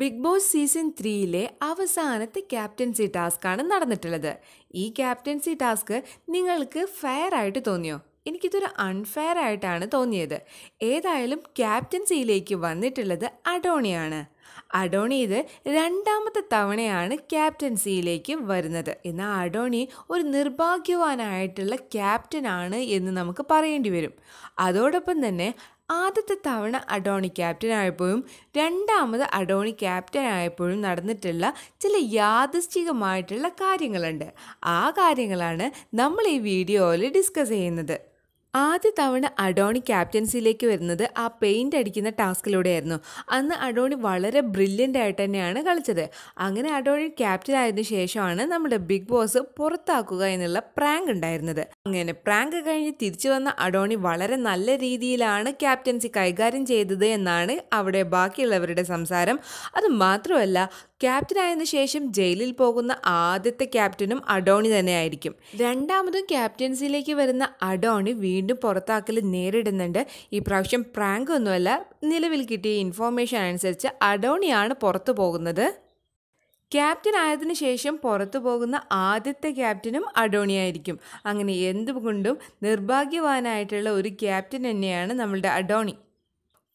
big boss season ത്രീയിലെ അവസാനത്തെ captaincy ടാസ്ക്കാണ് നടന്നിട്ടുള്ളത് ഈ ക്യാപ്റ്റൻസി ടാസ്ക് നിങ്ങൾക്ക് ഫെയർ ആയിട്ട് തോന്നിയോ എനിക്കിതൊരു അൺഫെയർ ആയിട്ടാണ് തോന്നിയത് ഏതായാലും ക്യാപ്റ്റൻസിയിലേക്ക് വന്നിട്ടുള്ളത് അഡോണിയാണ് അഡോണി ഇത് രണ്ടാമത്തെ തവണയാണ് ക്യാപ്റ്റൻസിയിലേക്ക് വരുന്നത് എന്നാൽ അഡോണി ഒരു നിർഭാഗ്യവാനായിട്ടുള്ള ക്യാപ്റ്റനാണ് എന്ന് നമുക്ക് പറയേണ്ടി വരും അതോടൊപ്പം തന്നെ ആദ്യത്തെ തവണ അഡോണി ക്യാപ്റ്റൻ ആയപ്പോഴും രണ്ടാമത് അഡോണി ക്യാപ്റ്റൻ ആയപ്പോഴും നടന്നിട്ടുള്ള ചില യാദൃശ്ചികമായിട്ടുള്ള കാര്യങ്ങളുണ്ട് ആ കാര്യങ്ങളാണ് നമ്മൾ ഈ വീഡിയോയിൽ ഡിസ്കസ് ചെയ്യുന്നത് ആദ്യ തവണ അഡോണി ക്യാപ്റ്റൻസിയിലേക്ക് വരുന്നത് ആ പെയിൻ്റ് അടിക്കുന്ന ടാസ്കിലൂടെയായിരുന്നു അന്ന് അഡോണി വളരെ ബ്രില്യൻ്റ് ആയിട്ട് തന്നെയാണ് കളിച്ചത് അങ്ങനെ അഡോണി ക്യാപ്റ്റൻ ആയതിനു ശേഷമാണ് നമ്മുടെ ബിഗ് ബോസ് പുറത്താക്കുക എന്നുള്ള പ്രാങ്ക് ഉണ്ടായിരുന്നത് അങ്ങനെ പ്രാങ്ക് കഴിഞ്ഞ് തിരിച്ചു വന്ന അഡോണി വളരെ നല്ല രീതിയിലാണ് ക്യാപ്റ്റൻസി കൈകാര്യം ചെയ്തത് എന്നാണ് അവിടെ ബാക്കിയുള്ളവരുടെ സംസാരം അത് മാത്രമല്ല ക്യാപ്റ്റൻ ആയതിനു ശേഷം ജയിലിൽ പോകുന്ന ആദ്യത്തെ ക്യാപ്റ്റനും അഡോണി തന്നെയായിരിക്കും രണ്ടാമതും ക്യാപ്റ്റൻസിയിലേക്ക് വരുന്ന അഡോണി വീണ്ടും വീണ്ടും പുറത്താക്കൽ നേരിടുന്നുണ്ട് ഈ പ്രാവശ്യം പ്രാങ്ക് ഒന്നുമല്ല നിലവിൽ കിട്ടിയ ഇൻഫോർമേഷൻ അനുസരിച്ച് അഡോണിയാണ് പുറത്തു പോകുന്നത് ക്യാപ്റ്റൻ ആയതിനു ശേഷം പുറത്തു പോകുന്ന ആദ്യത്തെ ക്യാപ്റ്റനും അഡോണിയായിരിക്കും അങ്ങനെ എന്തുകൊണ്ടും നിർഭാഗ്യവാനായിട്ടുള്ള ഒരു ക്യാപ്റ്റൻ തന്നെയാണ് നമ്മളുടെ അഡോണി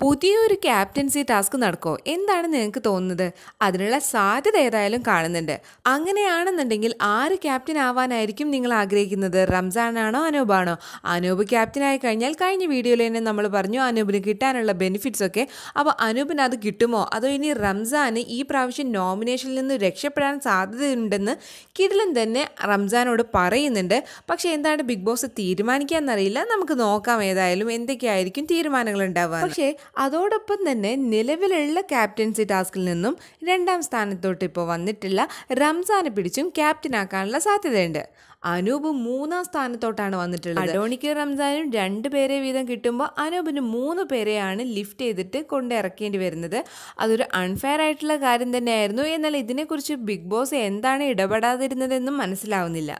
പുതിയൊരു ക്യാപ്റ്റൻസി ടാസ്ക് നടക്കോ എന്താണ് നിങ്ങൾക്ക് തോന്നുന്നത് അതിനുള്ള സാധ്യത ഏതായാലും കാണുന്നുണ്ട് അങ്ങനെയാണെന്നുണ്ടെങ്കിൽ ആര് ക്യാപ്റ്റൻ ആവാനായിരിക്കും നിങ്ങൾ ആഗ്രഹിക്കുന്നത് റംസാനാണോ അനൂപാണോ അനൂപ് ക്യാപ്റ്റൻ ആയി കഴിഞ്ഞാൽ കഴിഞ്ഞ വീഡിയോയിൽ തന്നെ നമ്മൾ പറഞ്ഞു അനൂപിന് കിട്ടാനുള്ള ബെനിഫിറ്റ്സ് ഒക്കെ അപ്പോൾ അനൂപിന് അത് കിട്ടുമോ അതോ ഇനി റംസാന് ഈ പ്രാവശ്യം നോമിനേഷനിൽ നിന്ന് രക്ഷപ്പെടാൻ സാധ്യതയുണ്ടെന്ന് കിടിലൻ തന്നെ റംസാനോട് പറയുന്നുണ്ട് പക്ഷേ എന്താണ് ബിഗ് ബോസ് തീരുമാനിക്കാമെന്നറിയില്ല നമുക്ക് നോക്കാം ഏതായാലും എന്തൊക്കെയായിരിക്കും തീരുമാനങ്ങൾ ഉണ്ടാവുക പക്ഷേ അതോടൊപ്പം തന്നെ നിലവിലുള്ള ക്യാപ്റ്റൻസി ടാസ്കിൽ നിന്നും രണ്ടാം സ്ഥാനത്തോട്ട് ഇപ്പോൾ വന്നിട്ടുള്ള റംസാനെ പിടിച്ചും ക്യാപ്റ്റനാക്കാനുള്ള സാധ്യതയുണ്ട് അനൂപ് മൂന്നാം സ്ഥാനത്തോട്ടാണ് വന്നിട്ടുള്ളത് അഡോണിക്ക് റംസാനും രണ്ട് പേരെ വീതം കിട്ടുമ്പോൾ അനൂപിന് മൂന്ന് പേരെയാണ് ലിഫ്റ്റ് ചെയ്തിട്ട് കൊണ്ട് ഇറക്കേണ്ടി വരുന്നത് അതൊരു അൺഫെയർ ആയിട്ടുള്ള കാര്യം തന്നെയായിരുന്നു എന്നാൽ ഇതിനെക്കുറിച്ച് ബിഗ് ബോസ് എന്താണ് ഇടപെടാതിരുന്നതെന്നും മനസ്സിലാവുന്നില്ല